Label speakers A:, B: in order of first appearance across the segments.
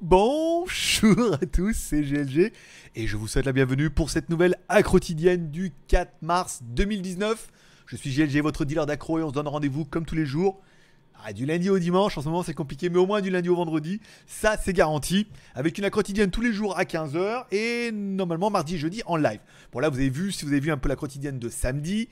A: Bonjour à tous, c'est GLG et je vous souhaite la bienvenue pour cette nouvelle AcroTidienne du 4 mars 2019. Je suis GLG, votre dealer d'accro et on se donne rendez-vous comme tous les jours ah, du lundi au dimanche, en ce moment c'est compliqué, mais au moins du lundi au vendredi, ça c'est garanti. Avec une quotidienne tous les jours à 15h et normalement mardi et jeudi en live. Bon là vous avez vu, si vous avez vu un peu la quotidienne de samedi,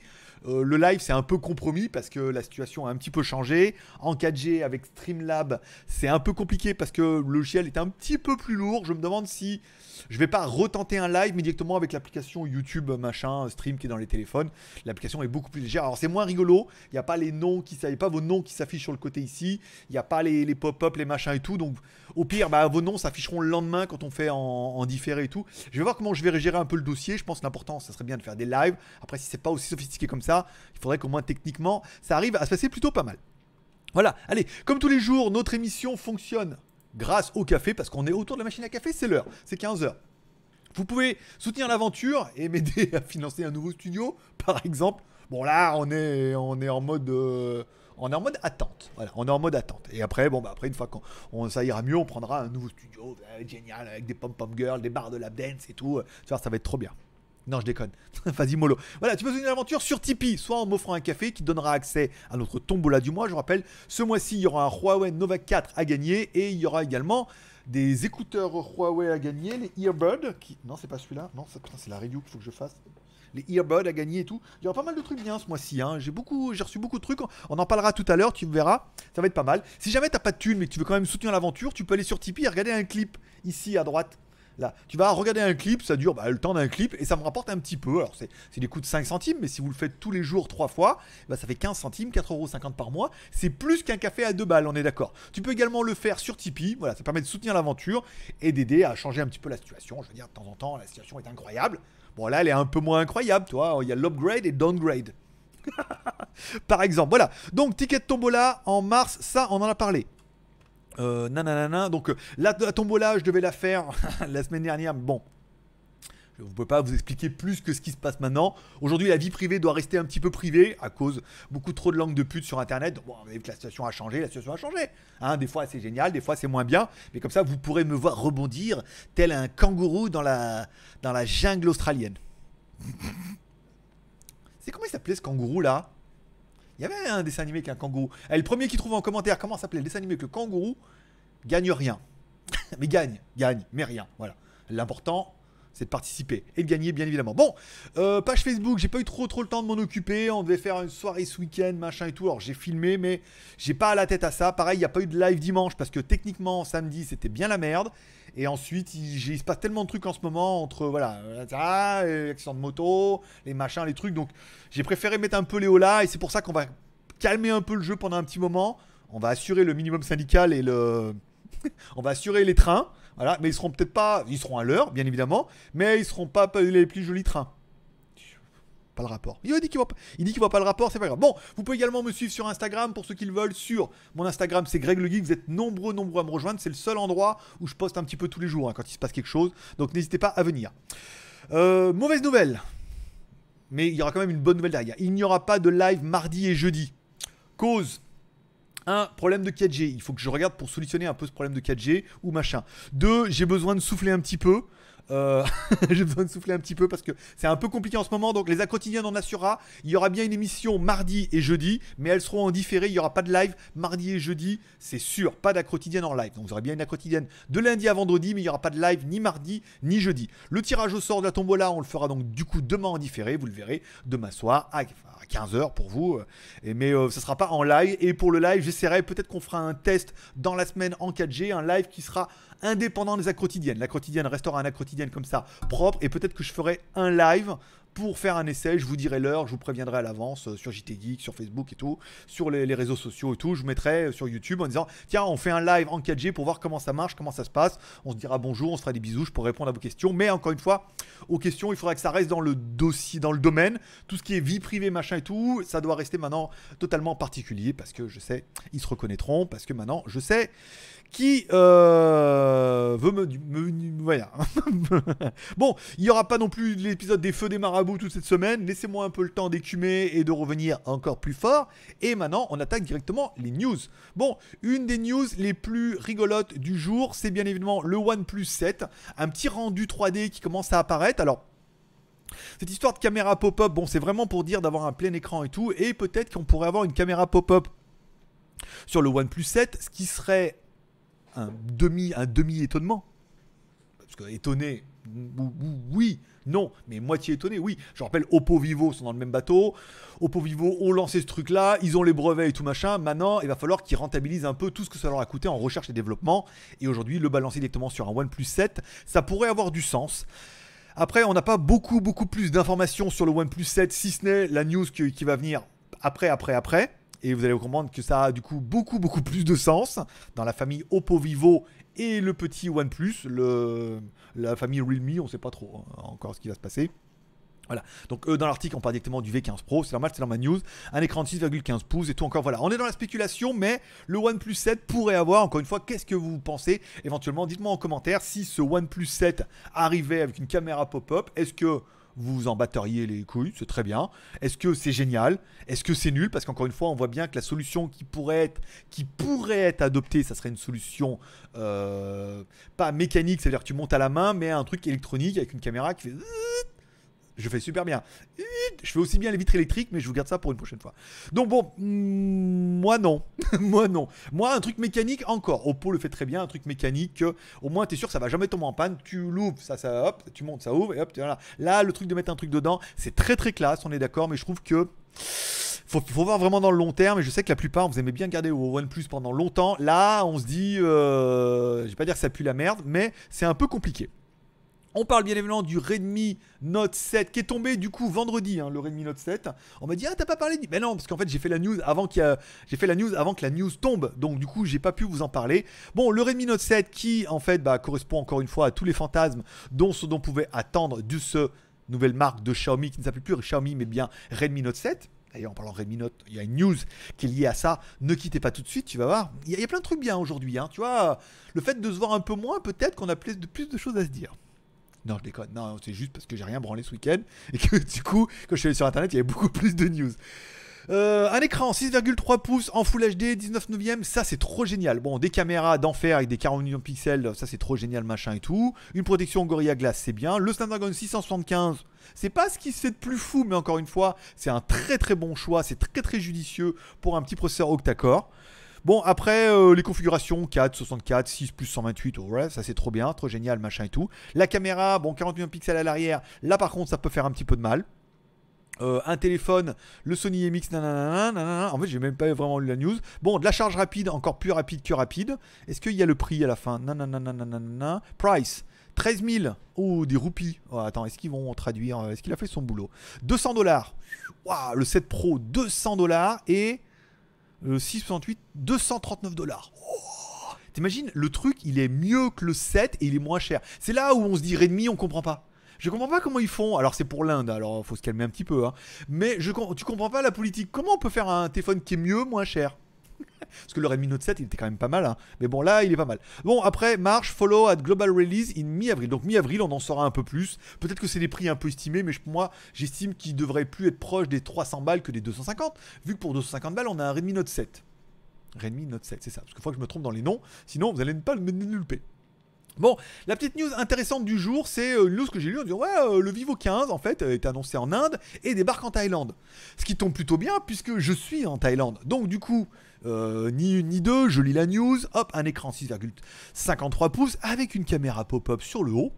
A: euh, le live c'est un peu compromis parce que la situation a un petit peu changé. En 4G avec Streamlab c'est un peu compliqué parce que le logiciel est un petit peu plus lourd. Je me demande si je vais pas retenter un live mais directement avec l'application YouTube machin stream qui est dans les téléphones. L'application est beaucoup plus légère. Alors c'est moins rigolo, il n'y a pas les noms qui s'affichent pas vos noms qui s'affichent sur le côté ici. Il n'y a pas les, pop-up, les machins et tout. Donc, au pire, bah, vos noms s'afficheront le lendemain quand on fait en, différé et tout. Je vais voir comment je vais gérer un peu le dossier. Je pense l'important, ça serait bien de faire des lives. Après, si c'est pas aussi sophistiqué comme ça, il faudrait qu'au moins techniquement, ça arrive à se passer plutôt pas mal. Voilà, allez, comme tous les jours, notre émission fonctionne grâce au café, parce qu'on est autour de la machine à café, c'est l'heure, c'est 15h. Vous pouvez soutenir l'aventure et m'aider à financer un nouveau studio, par exemple. Bon là, on est, en mode... Euh, on est en mode attente. Voilà, on est en mode attente. Et après, bon, bah, après, une fois qu'on ça ira mieux, on prendra un nouveau studio euh, génial avec des pom-pom girls, des bars de lap dance et tout. Euh, tu vois, ça va être trop bien. Non, je déconne. Vas-y, mollo. Voilà, tu peux une aventure sur Tipeee, soit en m'offrant un café qui donnera accès à notre tombola du mois. Je rappelle, ce mois-ci, il y aura un Huawei Nova 4 à gagner et il y aura également des écouteurs Huawei à gagner, les Earbuds. Qui... Non, c'est pas celui-là. Non, c'est la radio qu'il faut que je fasse les earbuds à gagner et tout. Il y aura pas mal de trucs bien ce mois-ci. Hein. J'ai beaucoup, j'ai reçu beaucoup de trucs. On en parlera tout à l'heure, tu verras. Ça va être pas mal. Si jamais t'as pas de thune, mais que tu veux quand même soutenir l'aventure, tu peux aller sur Tipeee et regarder un clip ici à droite. Là, tu vas regarder un clip, ça dure bah, le temps d'un clip et ça me rapporte un petit peu. Alors, c'est des coûts de 5 centimes, mais si vous le faites tous les jours 3 fois, bah, ça fait 15 centimes, euros par mois. C'est plus qu'un café à 2 balles, on est d'accord. Tu peux également le faire sur Tipeee, voilà, ça permet de soutenir l'aventure et d'aider à changer un petit peu la situation. Je veux dire, de temps en temps, la situation est incroyable. Bon, là, elle est un peu moins incroyable, tu vois. Il y a l'upgrade et downgrade. Par exemple, voilà. Donc, ticket de tombola en mars, ça, on en a parlé. Euh, nanana, donc euh, la, la tombola, je devais la faire la semaine dernière, bon, je ne peux pas vous expliquer plus que ce qui se passe maintenant. Aujourd'hui, la vie privée doit rester un petit peu privée à cause beaucoup trop de langues de pute sur Internet. Bon, la situation a changé, la situation a changé. Hein. des fois, c'est génial, des fois, c'est moins bien. Mais comme ça, vous pourrez me voir rebondir tel un kangourou dans la, dans la jungle australienne. c'est comment il s'appelait ce kangourou là Il y avait un dessin animé avec un kangourou. le premier qui trouve en commentaire comment s'appelait le dessin animé avec le kangourou gagne rien. mais gagne, gagne, mais rien. Voilà. L'important, c'est de participer et de gagner, bien évidemment. Bon, euh, page Facebook, j'ai pas eu trop trop le temps de m'en occuper. On devait faire une soirée ce week-end, machin et tout. Alors j'ai filmé, mais j'ai pas à la tête à ça. Pareil, il n'y a pas eu de live dimanche parce que techniquement, samedi, c'était bien la merde. Et ensuite, il, se passe tellement de trucs en ce moment entre voilà, l'accident euh, ah, euh, de moto, les machins, les trucs. Donc j'ai préféré mettre un peu les là et c'est pour ça qu'on va calmer un peu le jeu pendant un petit moment. On va assurer le minimum syndical et le. On va assurer les trains. Voilà, mais ils seront peut-être pas, ils seront à l'heure, bien évidemment, mais ils seront pas les plus jolis trains pas le rapport. Il dit qu'il voit pas, il dit qu'il voit pas le rapport, c'est pas grave. Bon, vous pouvez également me suivre sur Instagram pour ceux qui le veulent. Sur mon Instagram, c'est Greg le Geek. Vous êtes nombreux, nombreux à me rejoindre. C'est le seul endroit où je poste un petit peu tous les jours hein, quand il se passe quelque chose. Donc n'hésitez pas à venir. Euh, mauvaise nouvelle, mais il y aura quand même une bonne nouvelle derrière. Il n'y aura pas de live mardi et jeudi. Cause 1. problème de 4G. Il faut que je regarde pour solutionner un peu ce problème de 4G ou machin. 2. j'ai besoin de souffler un petit peu. Euh, j'ai besoin de souffler un petit peu parce que c'est un peu compliqué en ce moment. Donc les quotidiennes on assurera. Il y aura bien une émission mardi et jeudi, mais elles seront en différé. Il n'y aura pas de live mardi et jeudi, c'est sûr. Pas quotidienne en live. Donc vous aurez bien une quotidienne de lundi à vendredi, mais il n'y aura pas de live ni mardi ni jeudi. Le tirage au sort de la tombola, on le fera donc du coup demain en différé. Vous le verrez demain soir à 15h pour vous. Mais euh, ce ne sera pas en live. Et pour le live, j'essaierai peut-être qu'on fera un test dans la semaine en 4G, un live qui sera indépendant des quotidiennes. La quotidienne restera un acrotidienne comme ça, propre. Et peut-être que je ferai un live pour faire un essai. Je vous dirai l'heure, je vous préviendrai à l'avance euh, sur JT Geek, sur Facebook et tout, sur les, réseaux sociaux et tout. Je mettrai euh, sur YouTube en disant tiens, on fait un live en 4G pour voir comment ça marche, comment ça se passe. On se dira bonjour, on se fera des bisous, je pourrai répondre à vos questions. Mais encore une fois, aux questions, il faudra que ça reste dans le dossier, dans le domaine. Tout ce qui est vie privée, machin et tout, ça doit rester maintenant totalement particulier parce que je sais, ils se reconnaîtront, parce que maintenant, je sais qui euh, veut me, me voilà. bon, il n'y aura pas non plus l'épisode des feux des marabouts toute cette semaine. Laissez-moi un peu le temps d'écumer et de revenir encore plus fort. Et maintenant, on attaque directement les news. Bon, une des news les plus rigolotes du jour, c'est bien évidemment le OnePlus 7, un petit rendu 3D qui commence à apparaître. Alors cette histoire de caméra pop-up, bon, c'est vraiment pour dire d'avoir un plein écran et tout, et peut-être qu'on pourrait avoir une caméra pop-up sur le OnePlus 7, ce qui serait un demi, un demi étonnement. Parce que étonné, oui, non, mais moitié étonné, oui. Je rappelle, Oppo Vivo sont dans le même bateau. Oppo Vivo ont lancé ce truc-là, ils ont les brevets et tout machin. Maintenant, il va falloir qu'ils rentabilisent un peu tout ce que ça leur a coûté en recherche et développement. Et aujourd'hui, le balancer directement sur un OnePlus 7, ça pourrait avoir du sens. Après, on n'a pas beaucoup, beaucoup plus d'informations sur le OnePlus 7, si ce n'est la news qui va venir après, après, après. Et vous allez comprendre que ça a du coup beaucoup beaucoup plus de sens dans la famille Oppo Vivo et le petit OnePlus, le, la famille Realme, on ne sait pas trop hein, encore ce qui va se passer. Voilà, donc dans l'article on parle directement du V15 Pro, c'est normal, c'est dans ma news, un écran de 6,15 pouces et tout encore, voilà, on est dans la spéculation, mais le OnePlus 7 pourrait avoir, encore une fois, qu'est-ce que vous pensez éventuellement, dites-moi en commentaire si ce OnePlus 7 arrivait avec une caméra pop-up, est-ce que vous en batteriez les couilles, c'est très bien. Est-ce que c'est génial Est-ce que c'est nul Parce qu'encore une fois, on voit bien que la solution qui pourrait être, qui pourrait être adoptée, ça serait une solution euh, pas mécanique, c'est-à-dire que tu montes à la main, mais un truc électronique avec une caméra qui fait... Je fais super bien. Je fais aussi bien les vitres électriques, mais je vous garde ça pour une prochaine fois. Donc bon, hmm, moi non. moi non. Moi un truc mécanique encore. Oppo le fait très bien, un truc mécanique, au moins t'es sûr que ça va jamais tomber en panne, tu l'ouvres, ça ça hop, tu montes, ça ouvre et hop, voilà. Là le truc de mettre un truc dedans, c'est très très classe, on est d'accord, mais je trouve que faut, faut voir vraiment dans le long terme. Et je sais que la plupart, vous aimez bien garder au OnePlus pendant longtemps. Là, on se dit, euh, je vais pas dire que ça pue la merde, mais c'est un peu compliqué. On parle bien évidemment du Redmi Note 7 qui est tombé du coup vendredi, hein, le Redmi Note 7. On m'a dit ah t'as pas parlé, Mais ben non parce qu'en fait j'ai fait la news avant j'ai fait la news avant que la news tombe, donc du coup j'ai pas pu vous en parler. Bon le Redmi Note 7 qui en fait bah, correspond encore une fois à tous les fantasmes dont ce dont pouvait attendre de ce nouvelle marque de Xiaomi qui ne s'appelle plus Xiaomi mais bien Redmi Note 7. D'ailleurs, en parlant Redmi Note, il y a une news qui est liée à ça. Ne quittez pas tout de suite, tu vas voir. Il y, a, plein de trucs bien aujourd'hui. Hein, tu vois, le fait de se voir un peu moins, peut-être qu'on a plus de choses à se dire. Non, je déconne. Non, c'est juste parce que j'ai rien branlé ce week-end. Et que du coup, quand je suis allé sur internet, il y avait beaucoup plus de news. Euh, un écran 6,3 pouces en Full HD 19 neuvième, ça c'est trop génial. Bon, des caméras d'enfer avec des 40 millions de pixels, ça c'est trop génial, machin et tout. Une protection Gorilla Glass, c'est bien. Le Snapdragon 675, c'est pas ce qui se fait de plus fou, mais encore une fois, c'est un très très bon choix, c'est très très judicieux pour un petit processeur octa-core. Bon, après, euh, les configurations 4, 64, 6 plus 128, ouais, ça c'est trop bien, trop génial, machin et tout. La caméra, bon, 41 pixels à l'arrière, là par contre, ça peut faire un petit peu de mal. Euh, un téléphone, le Sony MX, nanana, nanana. en fait j'ai même pas vraiment lu la news. Bon, de la charge rapide, encore plus rapide que rapide. Est-ce qu'il y a le prix à la fin nanana, nanana, Price, 13 000 ou des roupies. Oh, attends, est-ce qu'ils vont traduire euh, Est-ce qu'il a fait son boulot 200 dollars. Waouh, le 7 Pro, 200 dollars et 668, euh, 239 dollars. Oh T'imagines, le truc, il est mieux que le 7 et il est moins cher. C'est là où on se dit Redmi, on comprend pas. Je comprends pas comment ils font. Alors c'est pour l'Inde, alors faut se calmer un petit peu. Hein. Mais je, tu comprends pas la politique. Comment on peut faire un téléphone qui est mieux, moins cher parce que le Redmi Note 7, il était quand même pas mal. Hein. Mais bon, là, il est pas mal. Bon, après, marche, follow at global release in mi-avril. Donc, mi-avril, on en saura un peu plus. Peut-être que c'est des prix un peu estimés, mais moi, j'estime qu'il devrait plus être proche des 300 balles que des 250. Vu que pour 250 balles, on a un Redmi Note 7. Redmi Note 7, c'est ça. Parce qu'il fois que je me trompe dans les noms. Sinon, vous allez ne pas me nulper. Bon, la petite news intéressante du jour, c'est euh, une news que j'ai lue en disant ouais, euh, le Vivo 15 en fait est annoncé en Inde et débarque en Thaïlande. Ce qui tombe plutôt bien puisque je suis en Thaïlande. Donc du coup, euh, ni une ni deux, je lis la news, hop, un écran 6,53 pouces avec une caméra pop-up sur le haut.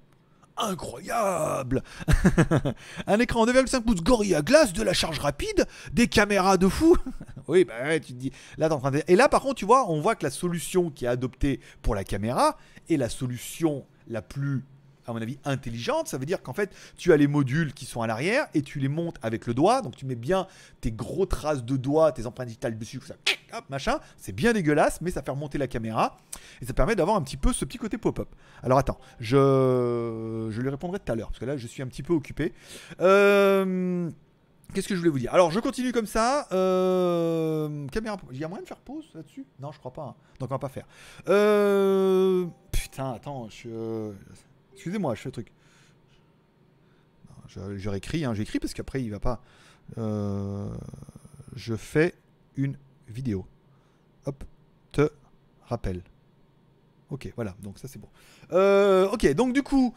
A: Incroyable Un écran 2,5 pouces Gorilla Glass, de la charge rapide, des caméras de fou Oui, bah ouais, tu te dis, là t'es en train Et là par contre, tu vois, on voit que la solution qui est adoptée pour la caméra est la solution la plus à mon avis, intelligente. Ça veut dire qu'en fait, tu as les modules qui sont à l'arrière et tu les montes avec le doigt. Donc tu mets bien tes gros traces de doigts, tes empreintes digitales dessus, ça, hop, machin. C'est bien dégueulasse, mais ça fait remonter la caméra et ça permet d'avoir un petit peu ce petit côté pop-up. Alors attends, je, je lui répondrai tout à l'heure parce que là, je suis un petit peu occupé. Euh, qu'est-ce que je voulais vous dire Alors, je continue comme ça. Euh, caméra, il y a moyen de faire pause là-dessus Non, je crois pas. Hein. Donc, on va pas faire. Euh... Putain, attends, je. Excusez-moi, je fais le truc. Je, réécris, hein, j'écris parce qu'après il va pas. Euh, je fais une vidéo. Hop, te rappelle. Ok, voilà, donc ça c'est bon. Euh, ok, donc du coup,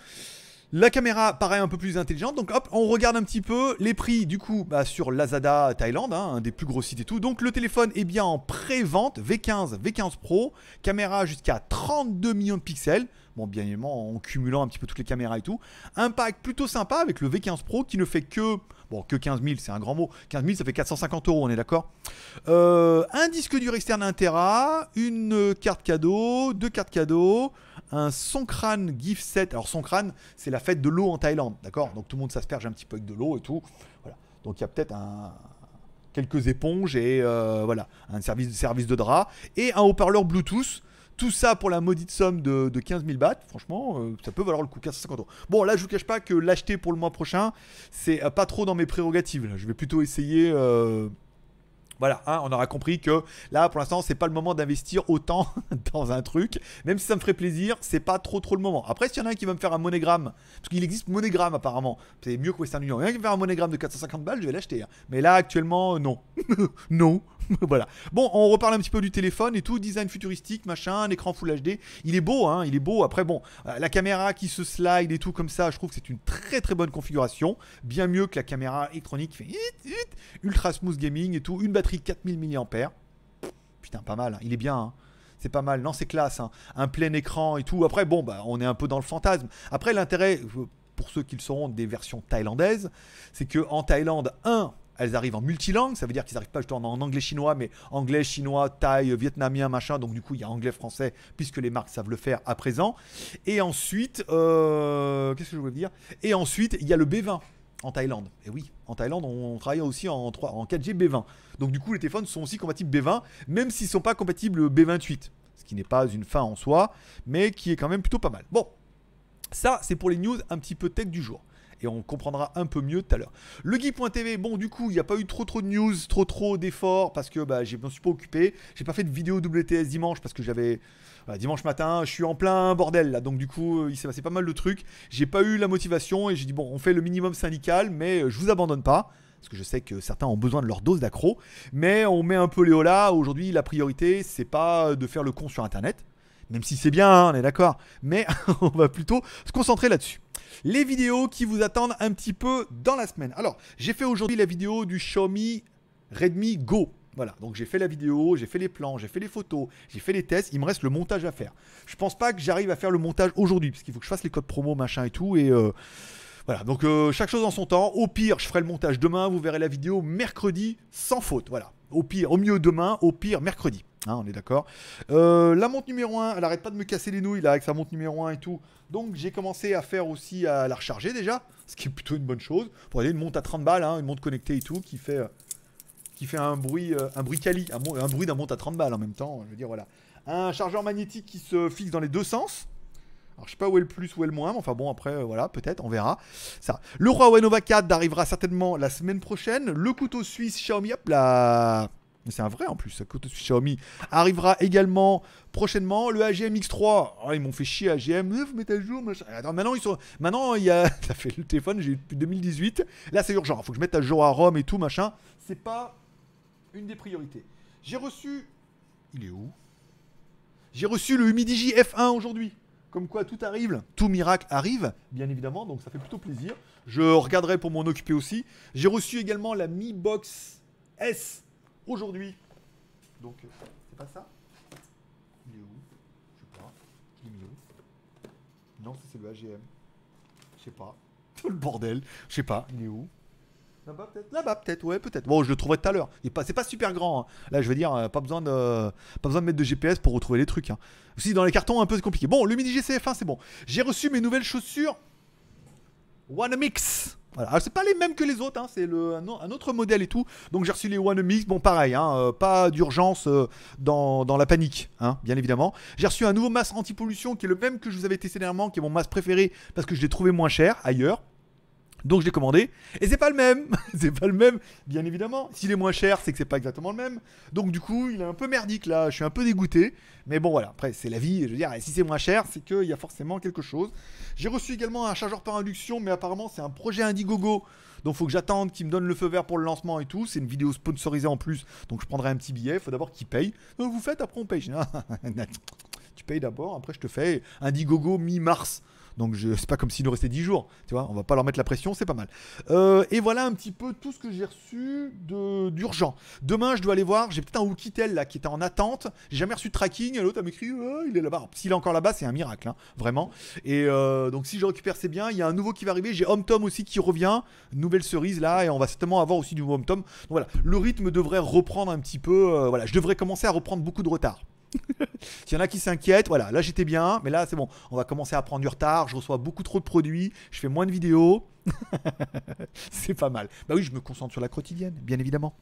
A: la caméra paraît un peu plus intelligente. Donc hop, on regarde un petit peu les prix du coup bah, sur Lazada Thaïlande, hein, un des plus gros sites et tout. Donc le téléphone est bien en pré-vente, V15, V15 Pro, caméra jusqu'à 32 millions de pixels bon, bien évidemment, en cumulant un petit peu toutes les caméras et tout. Un pack plutôt sympa avec le V15 Pro qui ne fait que. Bon, que 15 000, c'est un grand mot. 15 000, ça fait 450 euros, on est d'accord euh, Un disque dur externe 1 Tera, une carte cadeau, deux cartes cadeaux, un Songkran gift set Alors, Songkran, c'est la fête de l'eau en Thaïlande, d'accord Donc, tout le monde s'asperge un petit peu avec de l'eau et tout. Voilà. Donc, il y a peut-être un, quelques éponges et euh, voilà, un service, service de drap et un haut-parleur Bluetooth tout ça pour la maudite somme de, 15 000 bahts. Franchement, euh, ça peut valoir le coup, 450 euros. Bon, là, je vous cache pas que l'acheter pour le mois prochain, c'est euh, pas trop dans mes prérogatives. Je vais plutôt essayer. Euh, voilà, hein, on aura compris que là, pour l'instant, c'est pas le moment d'investir autant dans un truc. Même si ça me ferait plaisir, c'est pas trop trop le moment. Après, s'il y en a un qui va me faire un monogramme, parce qu'il existe monogramme apparemment, c'est mieux que Western Union. Il y en a un qui va me faire un monogramme de 450 balles, je vais l'acheter. Hein. Mais là, actuellement, non. non, voilà. Bon, on reparle un petit peu du téléphone et tout. Design futuristique, machin, écran Full HD. Il est beau, hein, il est beau. Après, bon, euh, la caméra qui se slide et tout comme ça, je trouve que c'est une très très bonne configuration. Bien mieux que la caméra électronique qui fait ultra smooth gaming et tout. Une batterie 4000 mAh. Putain, pas mal. Hein. Il est bien. Hein. c'est pas mal. Non, c'est classe, hein. un plein écran et tout. Après, bon, bah, on est un peu dans le fantasme. Après, l'intérêt, euh, pour ceux qui le sauront, des versions thaïlandaises, c'est que en Thaïlande, 1, elles arrivent en multilangue, ça veut dire qu'ils n'arrivent pas justement en anglais chinois, mais anglais, chinois, thaï, vietnamien, machin. Donc du coup, il y a anglais, français, puisque les marques savent le faire à présent. Et ensuite, euh, qu'est-ce que je voulais dire Et ensuite, il y a le B20 en Thaïlande. Et oui, en Thaïlande, on, travaille aussi en, en 4G B20. Donc du coup, les téléphones sont aussi compatibles B20, même s'ils ne sont pas compatibles B28. Ce qui n'est pas une fin en soi, mais qui est quand même plutôt pas mal. Bon, ça, c'est pour les news un petit peu tech du jour et on comprendra un peu mieux tout à l'heure. Le Guy.tv, bon du coup il n'y a pas eu trop trop de news, trop trop d'efforts parce que bah, je ne me suis pas occupé. J'ai pas fait de vidéo WTS dimanche parce que j'avais bah, dimanche matin, je suis en plein bordel là, donc du coup euh, il s'est passé pas mal de trucs. J'ai pas eu la motivation et j'ai dit bon on fait le minimum syndical, mais euh, je vous abandonne pas. Parce que je sais que certains ont besoin de leur dose d'accro. Mais on met un peu les là. Aujourd'hui, la priorité, c'est pas de faire le con sur Internet. Même si c'est bien, hein, on est d'accord. Mais on va plutôt se concentrer là-dessus les vidéos qui vous attendent un petit peu dans la semaine. Alors, j'ai fait aujourd'hui la vidéo du Xiaomi Redmi Go. Voilà, donc j'ai fait la vidéo, j'ai fait les plans, j'ai fait les photos, j'ai fait les tests, il me reste le montage à faire. Je pense pas que j'arrive à faire le montage aujourd'hui, parce qu'il faut que je fasse les codes promo, machin et tout, et... Euh, voilà, donc euh, chaque chose en son temps. Au pire, je ferai le montage demain, vous verrez la vidéo mercredi sans faute. Voilà, au pire, au mieux demain, au pire mercredi. Hein, on est d'accord. Euh, la monte numéro 1, elle arrête pas de me casser les nouilles là avec sa monte numéro 1 et tout. Donc j'ai commencé à faire aussi à la recharger déjà, ce qui est plutôt une bonne chose. Pour aller une monte à 30 balles, hein, une monte connectée et tout, qui fait, euh, qui fait un bruit, euh, un bruit cali un, bruit d'un monte à 30 balles en même temps. Je veux dire voilà, un chargeur magnétique qui se fixe dans les deux sens. Alors, je sais pas où est le plus, ou est le moins, mais enfin bon, après, voilà, peut-être, on verra. Ça. Le Huawei Nova 4 arrivera certainement la semaine prochaine. Le couteau suisse Xiaomi, hop là c'est un vrai en plus, à côté Xiaomi. Arrivera également prochainement le AGM X3. Ah, ils m'ont fait chier AGM, eh, vous mettez à jour, machin. Eh, attends, maintenant ils Maintenant il y a. Ça fait le téléphone, j'ai eu depuis 2018. Là c'est urgent, faut que je mette à jour à Rome et tout, machin. C'est pas une des priorités. J'ai reçu. Il est où J'ai reçu le Humidigi F1 aujourd'hui. Comme quoi tout arrive, tout miracle arrive, bien évidemment, donc ça fait plutôt plaisir. Je regarderai pour m'en occuper aussi. J'ai reçu également la Mi Box S aujourd'hui. Donc, euh, c'est pas ça Il est où Je sais pas. il est où Non, c'est le AGM. Je sais pas. le bordel. Je sais pas. Il est où Là-bas peut-être Là-bas peut-être, ouais peut-être. Bon, je le trouverai tout à l'heure. C'est pas super grand. Hein. Là, je veux dire, euh, pas besoin, de, pas besoin de mettre de GPS pour retrouver les trucs. Hein. Aussi, dans les cartons, un peu compliqué. Bon, le mini GCF1, c'est bon. J'ai reçu mes nouvelles chaussures One Mix. Voilà. Alors c'est pas les mêmes que les autres, hein. c'est le, un, autre modèle et tout. Donc j'ai reçu les One Mix, bon pareil, hein, euh, pas d'urgence euh, dans, la panique, hein, bien évidemment. J'ai reçu un nouveau masque anti-pollution qui est le même que je vous avais testé dernièrement, qui est mon masque préféré parce que je l'ai trouvé moins cher ailleurs. Donc je l'ai commandé et c'est pas le même, c'est pas le même, bien évidemment. S'il est moins cher, c'est que c'est pas exactement le même. Donc du coup, il est un peu merdique là. Je suis un peu dégoûté, mais bon voilà. Après, c'est la vie. Je veux dire, si c'est moins cher, c'est qu'il y a forcément quelque chose. J'ai reçu également un chargeur par induction, mais apparemment c'est un projet Indiegogo. Donc faut que j'attende qu'il me donne le feu vert pour le lancement et tout. C'est une vidéo sponsorisée en plus, donc je prendrai un petit billet. Faut d'abord qu'il paye, Donc vous faites, après on paye. Ah, tu payes d'abord, après je te fais Indiegogo mi-mars. Donc c'est pas comme s'il nous restait 10 jours, tu vois, on va pas leur mettre la pression, c'est pas mal. Euh, et voilà un petit peu tout ce que j'ai reçu d'urgent. Demain, je dois aller voir, j'ai peut-être un Oukitel là qui était en attente, j'ai jamais reçu de tracking, et l'autre m'a m'écrit, il est là-bas. S'il est encore là-bas, c'est un miracle, hein, vraiment. Et euh, donc si je récupère, c'est bien. Il y a un nouveau qui va arriver, j'ai Home Tom aussi qui revient, nouvelle cerise là, et on va certainement avoir aussi du Home Tom. Donc voilà, le rythme devrait reprendre un petit peu, euh, voilà, je devrais commencer à reprendre beaucoup de retard. S'il y en a qui s'inquiètent, voilà, là j'étais bien, mais là c'est bon, on va commencer à prendre du retard, je reçois beaucoup trop de produits, je fais moins de vidéos. c'est pas mal. Bah oui, je me concentre sur la quotidienne, bien évidemment.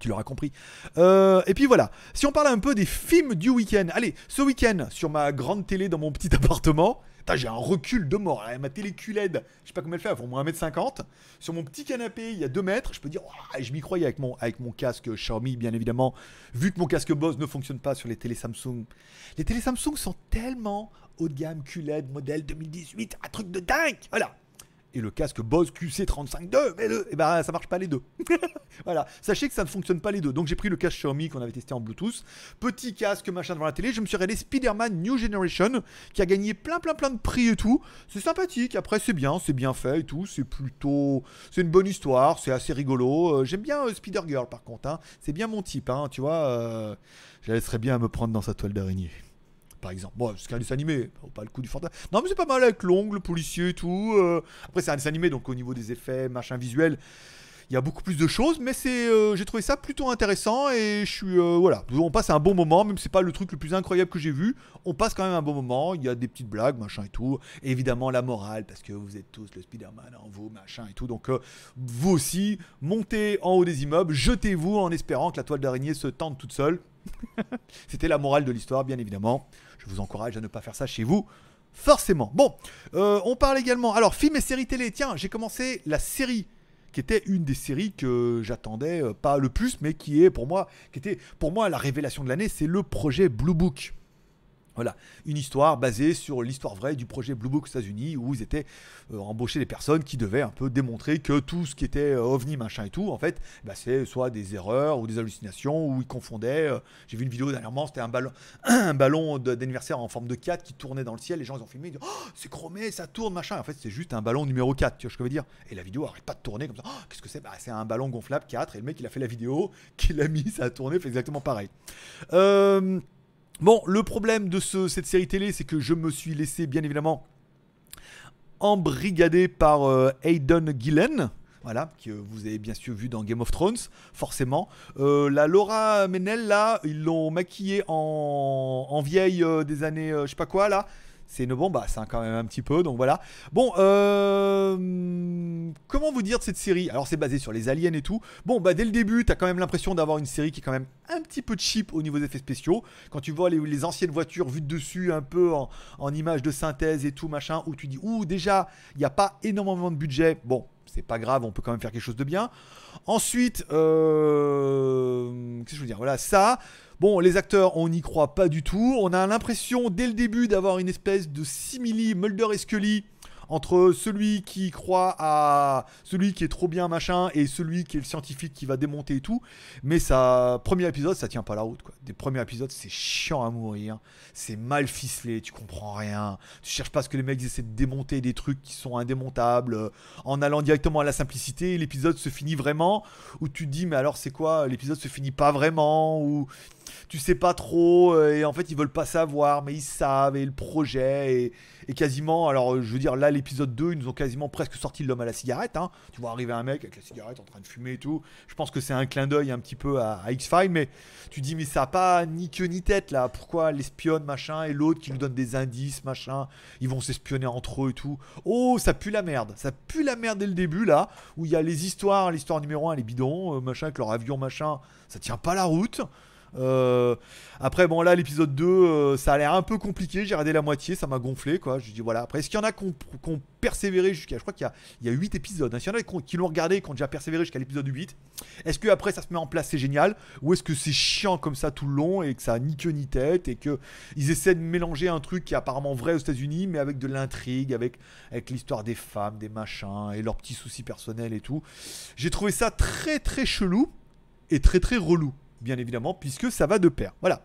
A: Tu l'auras compris. Euh, et puis voilà, si on parle un peu des films du week-end. Allez, ce week-end, sur ma grande télé dans mon petit appartement, j'ai un recul de mort. Ah, ma télé QLED, je sais pas comment elle fait, elle vaut au moins 1m50. Sur mon petit canapé, il y a 2 mètres, je peux dire, je m'y croyais avec mon, avec mon casque Xiaomi, bien évidemment. Vu que mon casque Bose ne fonctionne pas sur les télé Samsung. Les télé Samsung sont tellement haut de gamme, QLED, modèle 2018, un truc de dingue. Voilà et le casque Bose qc 35 mais le, et ben, ça marche pas les deux. voilà, sachez que ça ne fonctionne pas les deux. Donc j'ai pris le casque Xiaomi qu'on avait testé en Bluetooth, petit casque machin devant la télé, je me suis regardé Spider-Man New Generation qui a gagné plein plein plein de prix et tout. C'est sympathique, après c'est bien, c'est bien fait et tout, c'est plutôt c'est une bonne histoire, c'est assez rigolo. Euh, j'aime bien euh, Spider-Girl par contre, hein. c'est bien mon type, hein, tu vois. Euh, je la laisserais bien me prendre dans sa toile d'araignée par exemple. Bon, c'est un dessin animé, pas le coup du fantasme. Non, mais c'est pas mal avec l'ongle, le policier et tout. Euh. Après, c'est un dessin animé, donc au niveau des effets, machin visuel, il y a beaucoup plus de choses, mais c'est, euh, j'ai trouvé ça plutôt intéressant et je suis, euh, voilà, on passe un bon moment, même si c'est pas le truc le plus incroyable que j'ai vu, on passe quand même un bon moment. Il y a des petites blagues, machin et tout, évidemment la morale parce que vous êtes tous le Spider-Man en vous, machin et tout. Donc vous aussi, montez en haut des immeubles, jetez-vous en espérant que la toile d'araignée se tente toute seule. C'était la morale de l'histoire, bien évidemment. Je vous encourage à ne pas faire ça chez vous. Forcément. Bon, euh, on parle également. Alors, films et séries télé. Tiens, j'ai commencé la série qui était une des séries que j'attendais euh, pas le plus, mais qui est pour moi, qui était pour moi la révélation de l'année, c'est le projet Blue Book. Voilà, une histoire basée sur l'histoire vraie du projet Blue Book aux États-Unis où ils étaient euh, embauchés des personnes qui devaient un peu démontrer que tout ce qui était euh, ovni machin et tout, en fait, bah, c'est soit des erreurs ou des hallucinations ou ils confondaient. Euh, j'ai vu une vidéo dernièrement, c'était un ballon, d'anniversaire en forme de 4 qui tournait dans le ciel. Les gens ils ont filmé, ils disent oh, c'est chromé, ça tourne machin. En fait, c'est juste un ballon numéro 4, tu vois ce que je veux dire Et la vidéo arrête pas de tourner comme ça. Oh, Qu'est-ce que c'est bah, C'est un ballon gonflable 4 et le mec il a fait la vidéo, qu'il a mis, ça a tourné, fait exactement pareil. Bon, le problème de cette série télé, c'est que je me suis laissé, bien évidemment, embrigadé par euh, Aiden Gillen. Voilà, que vous avez bien sûr vu dans Game of Thrones, forcément. Euh, la Laura Menel, là, ils l'ont maquillée en, vieille euh, des années, je sais pas quoi, là. C'est une bah hein, c'est quand même un petit peu, donc voilà. Bon, euh, comment vous dire de cette série Alors c'est basé sur les aliens et tout. Bon, bah dès le début, t'as quand même l'impression d'avoir une série qui est quand même un petit peu cheap au niveau des effets spéciaux. Quand tu vois les, anciennes voitures vues dessus, un peu en, images de synthèse et tout machin, où tu dis, ouh déjà, il n'y a pas énormément de budget. Bon, c'est pas grave, on peut quand même faire quelque chose de bien. Ensuite, euh, qu'est-ce que je veux dire Voilà, ça. Bon, les acteurs, on n'y croit pas du tout. On a l'impression dès le début d'avoir une espèce de simili Mulder et Scully entre celui qui croit à celui qui est trop bien machin et celui qui est le scientifique qui va démonter et tout. Mais ça, premier épisode, ça tient pas la route quoi. Des premiers épisodes, c'est chiant à mourir, c'est mal ficelé, tu comprends rien, tu cherches pas ce que les mecs essaient de démonter des trucs qui sont indémontables. En allant directement à la simplicité, l'épisode se finit vraiment où tu te dis mais alors c'est quoi L'épisode se finit pas vraiment ou tu sais pas trop, euh, et en fait ils veulent pas savoir, mais ils savent, et le projet, et, quasiment, alors euh, je veux dire, là l'épisode 2, ils nous ont quasiment presque sorti l'homme à la cigarette, hein. tu vois arriver un mec avec la cigarette en train de fumer et tout, je pense que c'est un clin d'œil un petit peu à, X-Files, mais tu dis, mais ça a pas ni queue ni tête là, pourquoi l'espionne machin, et l'autre qui nous donne des indices machin, ils vont s'espionner entre eux et tout, oh ça pue la merde, ça pue la merde dès le début là, où il y a les histoires, l'histoire numéro 1, les bidons, euh, machin, avec leur avion machin, ça tient pas la route. Euh, après, bon, là, l'épisode 2, euh, ça a l'air un peu compliqué. J'ai regardé la moitié, ça m'a gonflé, quoi. Je dis, voilà. Après, est-ce qu'il y en a qui ont persévéré jusqu'à. Je crois qu'il y, a 8 épisodes. Est-ce hein. qu'il y en a qui, l'ont regardé et qui ont déjà persévéré jusqu'à l'épisode 8, est-ce que après ça se met en place, c'est génial Ou est-ce que c'est chiant comme ça tout le long et que ça a ni queue ni tête et que ils essaient de mélanger un truc qui est apparemment vrai aux États-Unis, mais avec de l'intrigue, avec, avec l'histoire des femmes, des machins et leurs petits soucis personnels et tout. J'ai trouvé ça très très chelou et très très relou bien évidemment, puisque ça va de pair. Voilà.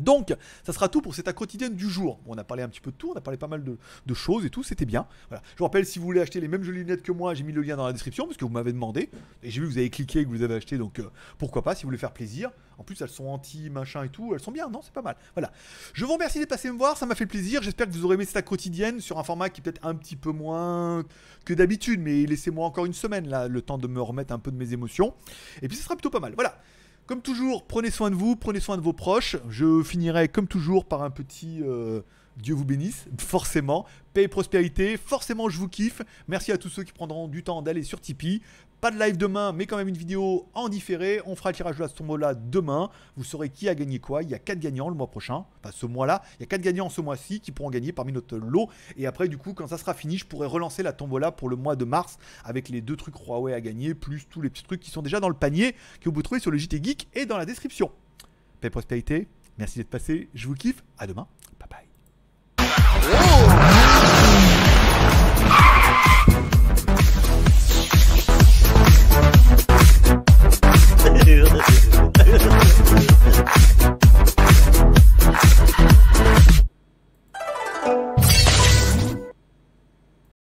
A: Donc, ça sera tout pour cette quotidienne du jour. on a parlé un petit peu de tout, on a parlé pas mal de, choses et tout, c'était bien. Voilà. Je vous rappelle, si vous voulez acheter les mêmes jolies lunettes que moi, j'ai mis le lien dans la description parce que vous m'avez demandé. Et j'ai vu que vous avez cliqué et que vous avez acheté, donc euh, pourquoi pas si vous voulez faire plaisir. En plus, elles sont anti-machin et tout, elles sont bien, non C'est pas mal. Voilà. Je vous remercie d'être passé me voir, ça m'a fait plaisir. J'espère que vous aurez aimé cette quotidienne sur un format qui est peut-être un petit peu moins que d'habitude, mais laissez-moi encore une semaine, là, le temps de me remettre un peu de mes émotions. Et puis, ce sera plutôt pas mal. Voilà. Comme toujours, prenez soin de vous, prenez soin de vos proches. Je finirai comme toujours par un petit euh, Dieu vous bénisse, forcément. Paix et prospérité, forcément je vous kiffe. Merci à tous ceux qui prendront du temps d'aller sur Tipeee. Pas de live demain, mais quand même une vidéo en différé. On fera le tirage de la tombola demain. Vous saurez qui a gagné quoi. Il y a 4 gagnants le mois prochain, enfin ce mois-là. Il y a 4 gagnants ce mois-ci qui pourront gagner parmi notre lot. Et après, du coup, quand ça sera fini, je pourrai relancer la tombola pour le mois de mars avec les deux trucs Huawei à gagner, plus tous les petits trucs qui sont déjà dans le panier que vous pouvez sur le JT Geek et dans la description. Paix prospérité, merci d'être passé, je vous kiffe, à demain, bye bye. Yeah.